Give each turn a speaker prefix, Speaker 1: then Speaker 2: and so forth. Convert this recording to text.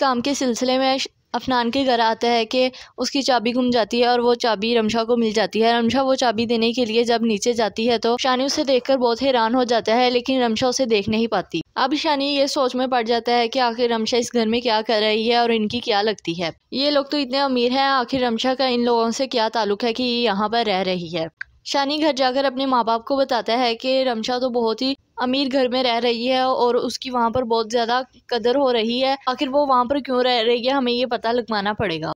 Speaker 1: काम के सिलसिले में अफनान के घर आता है कि उसकी चाबी घूम जाती है और वो चाबी रमशा को मिल जाती है रमशा वो चाबी देने के लिए जब नीचे जाती है तो शानी उसे देखकर बहुत हैरान हो जाता है लेकिन रमशा उसे देख नहीं पाती अब शानी ये सोच में पड़ जाता है कि आखिर रमशा इस घर में क्या कर रही है और इनकी क्या लगती है ये लोग तो इतने अमीर है आखिर रमशा का इन लोगों से क्या ताल्लुक है की ये यहाँ पर रह रही है शानी घर जाकर अपने माँ बाप को बताता है कि रमशा तो बहुत ही अमीर घर में रह रही है और उसकी वहाँ पर बहुत ज़्यादा कदर हो रही है आखिर वो वहाँ पर क्यों रह रही है हमें ये पता लगवाना पड़ेगा